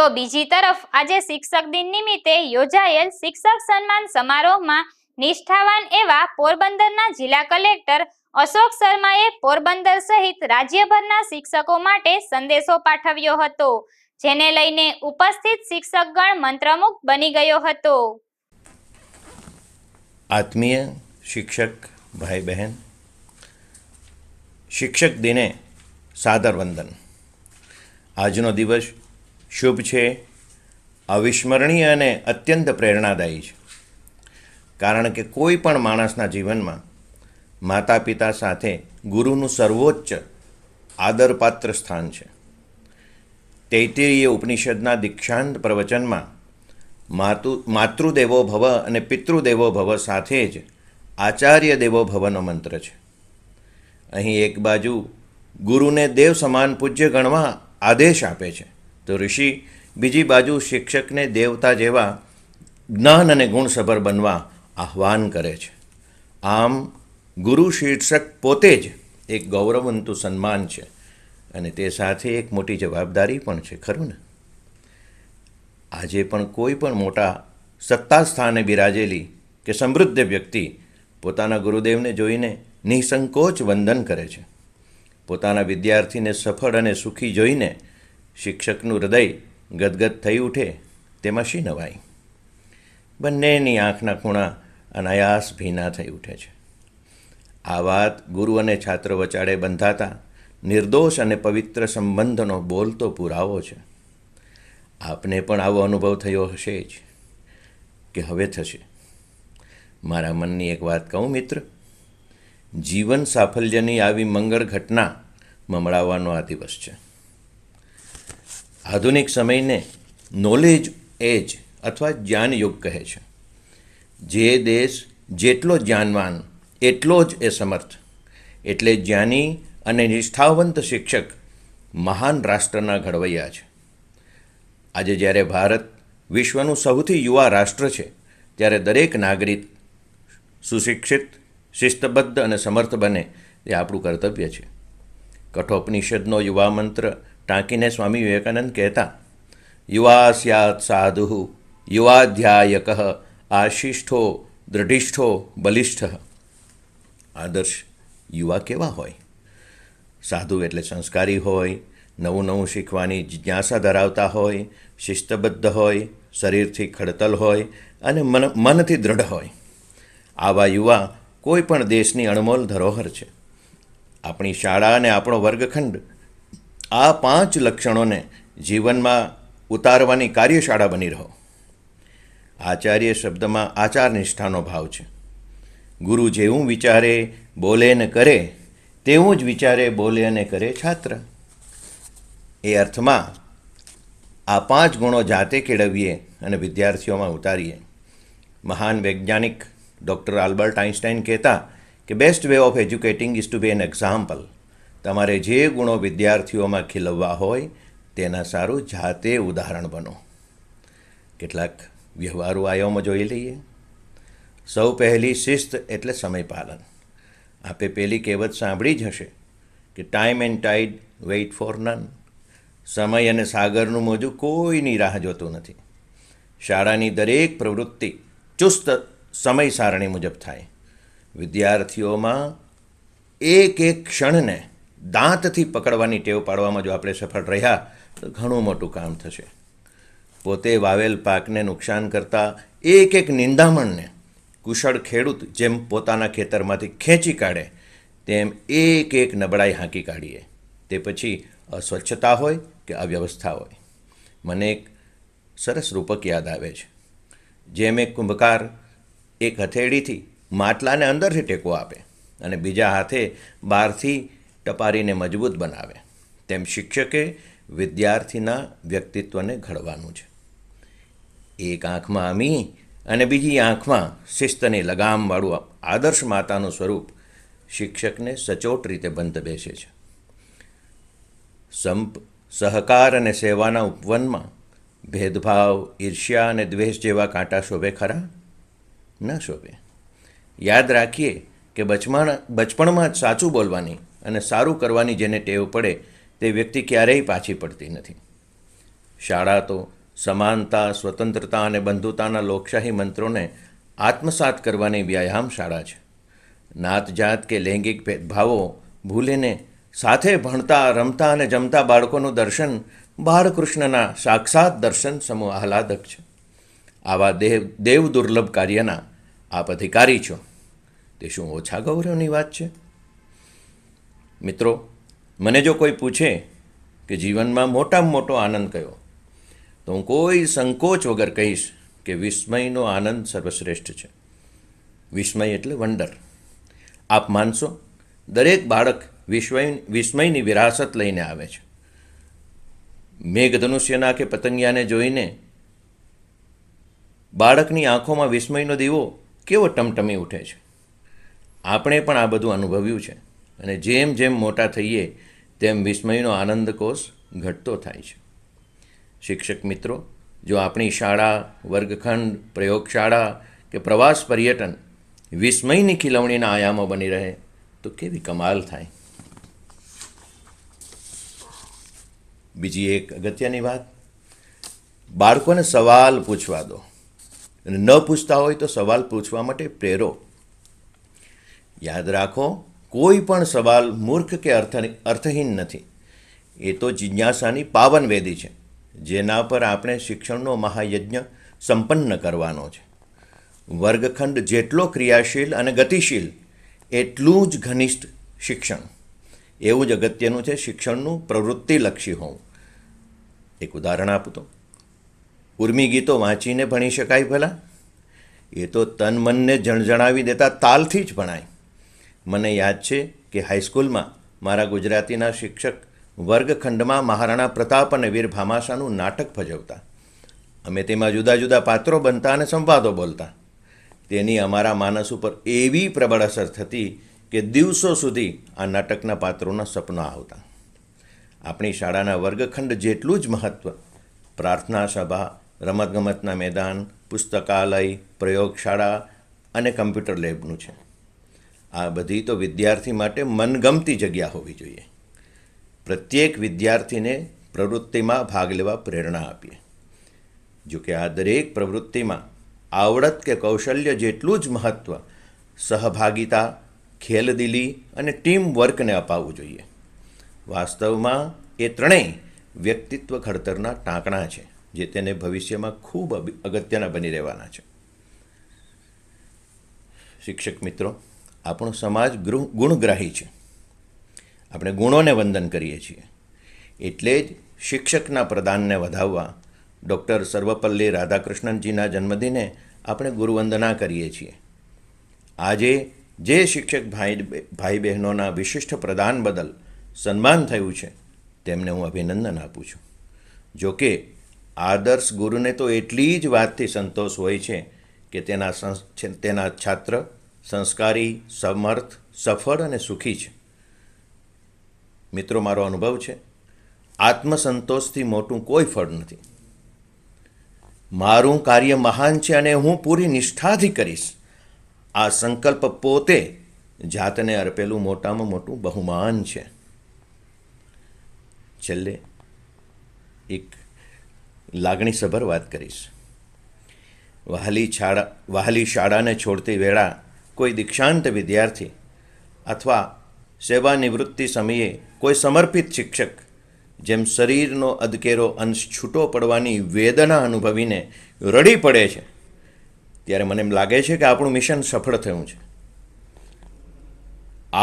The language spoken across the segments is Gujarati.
તો બીજી તરફ આજે શિક્ષક દિન નિમિત્તે યોજાયેલ શિક્ષક સન્માન સમારોહમાં નિષ્ઠાવાન એવા પોરબંદરના જિલ્લા કલેક્ટર અશોક શર્માએ પોરબંદર સહિત રાજ્યભરના શિક્ષકો માટે સંદેશો પાઠવ્યો હતો જેને લઈને ઉપસ્થિત શિક્ષકગણ મંત્રમુખ બની ગયો હતો આત્મીય શિક્ષક ભાઈ બહેન શિક્ષક દિને સાદર વંદન આજનો દિવસ શુભ છે અવિસ્મરણીય અને અત્યંત પ્રેરણાદાયી છે કારણ કે કોઈ પણ માણસના જીવનમાં માતા પિતા સાથે ગુરુનું સર્વોચ્ચ આદરપાત્ર સ્થાન છે તૈતરીય ઉપનિષદના દીક્ષાંત પ્રવચનમાં માતુ માતૃદેવો ભવ અને પિતૃદેવો ભવ સાથે જ આચાર્ય દેવો ભવનો મંત્ર છે અહીં એક બાજુ ગુરુને દેવ સમાન પૂજ્ય ગણવા આદેશ આપે છે તો ઋષિ બીજી બાજુ શિક્ષકને દેવતા જેવા જ્ઞાન અને ગુણસભર બનવા આહ્વાન કરે છે આમ ગુરુ શીર્ષક પોતે જ એક ગૌરવંતુ સન્માન છે અને તે સાથે એક મોટી જવાબદારી પણ છે ખરું ને આજે પણ કોઈ પણ મોટા સત્તા સ્થાને બિરાજેલી કે સમૃદ્ધ વ્યક્તિ પોતાના ગુરુદેવને જોઈને નિસંકોચ વંદન કરે છે પોતાના વિદ્યાર્થીને સફળ અને સુખી જોઈને શિક્ષકનું હૃદય ગદગદ થઈ ઉઠે તેમાં શી નવાઈ બંનેની આંખના ખૂણા અનાયાસ ભીના થઈ ઉઠે છે આ વાત ગુરુ અને છાત્ર વચાડે બંધાતા નિર્દોષ અને પવિત્ર સંબંધનો બોલતો પુરાવો છે આપને પણ આવો અનુભવ થયો હશે જ કે હવે થશે મારા મનની એક વાત કહું મિત્ર જીવન સાફલ્યની આવી મંગળ ઘટના મમળાવવાનો આ દિવસ છે આધુનિક સમયને નોલેજ એજ અથવા જ્ઞાન યુગ કહે છે જે દેશ જેટલો જ્ઞાનવાન એટલો જ એ સમર્થ એટલે જ્ઞાની અને નિષ્ઠાવંત શિક્ષક મહાન રાષ્ટ્રના ઘડવૈયા છે આજે જ્યારે ભારત વિશ્વનું સૌથી યુવા રાષ્ટ્ર છે ત્યારે દરેક નાગરિક સુશિક્ષિત શિસ્તબદ્ધ અને સમર્થ બને એ આપણું કર્તવ્ય છે કઠોપનિષદનો યુવા મંત્ર ટાંકીને સ્વામી વિવેકાનંદ કહેતા યુવા સ્યાત સાધુ યુવાધ્યાયક આશિષ્ઠો દૃઢિષ્ઠો બલિષ્ઠ આદર્શ યુવા કેવા હોય સાધુ એટલે સંસ્કારી હોય નવું નવું શીખવાની જિજ્ઞાસા ધરાવતા હોય શિસ્તબદ્ધ હોય શરીરથી ખડતલ હોય અને મન મનથી દૃઢ હોય આવા યુવા કોઈ પણ દેશની અણમોલ ધરોહર છે આપણી શાળા અને આપણો વર્ગખંડ આ પાંચ લક્ષણોને જીવનમાં ઉતારવાની કાર્યશાળા બની રહો આચાર્ય શબ્દમાં આચાર નિષ્ઠાનો ભાવ છે ગુરુ જેવું વિચારે બોલે ને કરે તેવું જ વિચારે બોલે અને કરે છાત્ર એ અર્થમાં આ પાંચ ગુણો જાતે કેળવીએ અને વિદ્યાર્થીઓમાં ઉતારીએ મહાન વૈજ્ઞાનિક ડૉક્ટર આલ્બર્ટ આઇન્સ્ટાઇન કહેતા કે best way of educating is to be an example તમારે જે ગુણો વિદ્યાર્થીઓમાં ખીલવવા હોય તેના સારું જાતે ઉદાહરણ બનો કેટલાક વ્યવહારો આયોમાં જોઈ લઈએ સૌ પહેલી શિસ્ત એટલે સમયપાલન આપે પેલી કહેવત સાંભળી જ હશે કે time and tide wait for none સમય અને સાગરનું મોજું કોઈની રાહ જોતું નથી શાળાની દરેક પ્રવૃત્તિ ચુસ્ત સમય સારણી મુજબ થાય વિદ્યાર્થીઓમાં એક એક ક્ષણને દાંતથી પકડવાની ટેવ પાડવામાં જો આપણે સફળ રહ્યા તો ઘણું મોટું કામ થશે પોતે વાવેલ પાકને નુકસાન કરતા એક એક નિંદામણને કુશળ ખેડૂત જેમ પોતાના ખેતરમાંથી ખેંચી કાઢે તેમ એક એક નબળાઈ હાંકી કાઢીએ તે પછી અસ્વચ્છતા હોય કે અવ્યવસ્થા હોય મને એક સરસ રૂપક યાદ આવે છે જેમ એક કુંભકાર એક હથેળીથી માટલાને અંદરથી ટેકો આપે અને બીજા હાથે બહારથી ટપારીને મજબૂત બનાવે તેમ શિક્ષકે વિદ્યાર્થીના વ્યક્તિત્વને ઘડવાનું છે એક આંખમાં અમી અને બીજી આંખમાં શિસ્તની લગામવાળું આદર્શ માતાનું સ્વરૂપ શિક્ષકને સચોટ રીતે બંધ બેસે છે સંપ સહકાર અને સેવાના ઉપવનમાં ભેદભાવ ઈર્ષ્યા અને દ્વેષ જેવા કાંટા શોભે ખરા ન શોભે યાદ રાખીએ કે બચપણ બચપણમાં જ સાચું બોલવાની અને સારું કરવાની જેને ટેવ પડે તે વ્યક્તિ ક્યારેય પાછી પડતી નથી શાળા તો સમાનતા સ્વતંત્રતા અને બંધુતાના લોકશાહી મંત્રોને આત્મસાત કરવાની વ્યાયામ શાળા છે નાતજાત કે લૈંગિક ભેદભાવો ભૂલીને સાથે ભણતા રમતા અને જમતા બાળકોનું દર્શન બાળકૃષ્ણના સાક્ષાત દર્શન સમૂહ આહલાદક છે આવા દેવ દેવ દુર્લભ કાર્યના આપ અધિકારી છો તે શું ઓછા ગૌરવની વાત છે મિત્રો મને જો કોઈ પૂછે કે જીવનમાં મોટામાં મોટો આનંદ કયો તો હું કોઈ સંકોચ વગર કહીશ કે વિસ્મયનો આનંદ સર્વશ્રેષ્ઠ છે વિસ્મય એટલે વંડર આપ માનશો દરેક બાળક વિસ્મય વિસ્મયની વિરાસત લઈને આવે છે મેઘધનુષ્યના કે પતંગિયાને જોઈને બાળકની આંખોમાં વિસ્મયનો દીવો કેવો ટમટમી ઉઠે છે આપણે પણ આ બધું અનુભવ્યું છે અને જેમ જેમ મોટા થઈએ તેમ વિસ્મયનો આનંદકોષ ઘટતો થાય છે શિક્ષક મિત્રો જો આપણી શાળા વર્ગખંડ પ્રયોગશાળા કે પ્રવાસ પર્યટન વિસ્મયની ખીલવણીના આયામો બની રહે તો કેવી કમાલ થાય બીજી એક અગત્યની વાત બાળકોને સવાલ પૂછવા દો અને ન પૂછતા હોય તો સવાલ પૂછવા માટે પ્રેરો યાદ રાખો કોઈ પણ સવાલ મૂર્ખ કે અર્થ અર્થહીન નથી એ તો જિજ્ઞાસાની પાવન વેદી છે જેના પર આપણે શિક્ષણનો મહાયજ્ઞ સંપન્ન કરવાનો છે વર્ગખંડ જેટલો ક્રિયાશીલ અને ગતિશીલ એટલું જ ઘનિષ્ઠ શિક્ષણ એવું જ અગત્યનું છે શિક્ષણનું પ્રવૃત્તિલક્ષી હોવું એક ઉદાહરણ આપું તો ઉર્મી ગીતો વાંચીને ભણી શકાય ભલા એ તો તન મનને જણજણાવી દેતા તાલથી જ ભણાય મને યાદ છે કે હાઈસ્કૂલમાં મારા ગુજરાતીના શિક્ષક વર્ગખંડમાં મહારાણા પ્રતાપ અને વીર ભામાશાનું નાટક ભજવતા અમે તેમાં જુદા જુદા પાત્રો બનતા અને સંવાદો બોલતા તેની અમારા માનસ ઉપર એવી પ્રબળ અસર થતી કે દિવસો સુધી આ નાટકના પાત્રોના સપના આવતા આપણી શાળાના વર્ગખંડ જેટલું જ મહત્ત્વ પ્રાર્થના સભા રમતગમતના મેદાન પુસ્તકાલય પ્રયોગશાળા અને કમ્પ્યુટર લેબનું છે આ બધી તો વિદ્યાર્થી માટે મનગમતી જગ્યા હોવી જોઈએ પ્રત્યેક વિદ્યાર્થીને પ્રવૃત્તિમાં ભાગ લેવા પ્રેરણા આપીએ જોકે આ દરેક પ્રવૃત્તિમાં આવડત કે કૌશલ્ય જેટલું જ મહત્ત્વ સહભાગિતા ખેલદિલી અને ટીમ વર્કને અપાવવું જોઈએ વાસ્તવમાં એ ત્રણેય વ્યક્તિત્વ ખડતરના ટાંકણા છે જે તેને ભવિષ્યમાં ખૂબ અગત્યના બની રહેવાના છે શિક્ષક મિત્રો આપણો સમાજ ગુણગ્રાહી છે આપણે ગુણોને વંદન કરીએ છીએ એટલે જ શિક્ષકના પ્રદાનને વધાવવા ડૉક્ટર સર્વપલ્લી રાધાકૃષ્ણનજીના જન્મદિને આપણે ગુરુવંદના કરીએ છીએ આજે જે શિક્ષક ભાઈ ભાઈ બહેનોના વિશિષ્ટ પ્રદાન બદલ સન્માન થયું છે તેમને હું અભિનંદન આપું છું જોકે આદર્શ ગુરુને તો એટલી જ વાતથી સંતોષ હોય છે કે તેના તેના છાત્ર સંસ્કારી સમર્થ સફળ અને સુખી છે મિત્રો મારો અનુભવ છે આત્મસંતોષથી મોટું કોઈ ફળ નથી મારું કાર્ય મહાન છે અને હું પૂરી નિષ્ઠાથી કરીશ આ સંકલ્પ પોતે જાતને અર્પેલું મોટામાં મોટું બહુમાન છે છેલ્લે એક લાગણીસભર વાત કરીશ વહાલી શાળા વહાલી શાળાને છોડતી વેળા કોઈ દીક્ષાંત વિદ્યાર્થી અથવા સેવાનિવૃત્તિ સમયે કોઈ સમર્પિત શિક્ષક જેમ શરીરનો અદકેરો અંશ છૂટો પડવાની વેદના અનુભવીને રડી પડે છે ત્યારે મને એમ લાગે છે કે આપણું મિશન સફળ થયું છે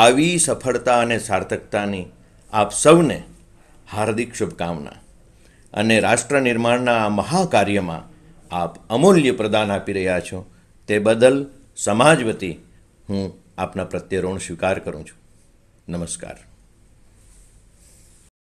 આવી સફળતા અને સાર્થકતાની આપ સૌને હાર્દિક શુભકામના અને રાષ્ટ્ર નિર્માણના આ મહાકાર્યમાં આપ અમૂલ્ય પ્રદાન આપી રહ્યા છો તે બદલ સમાજ વતી હું આપના પ્રત્યે ઋણ સ્વીકાર કરું છું નમસ્કાર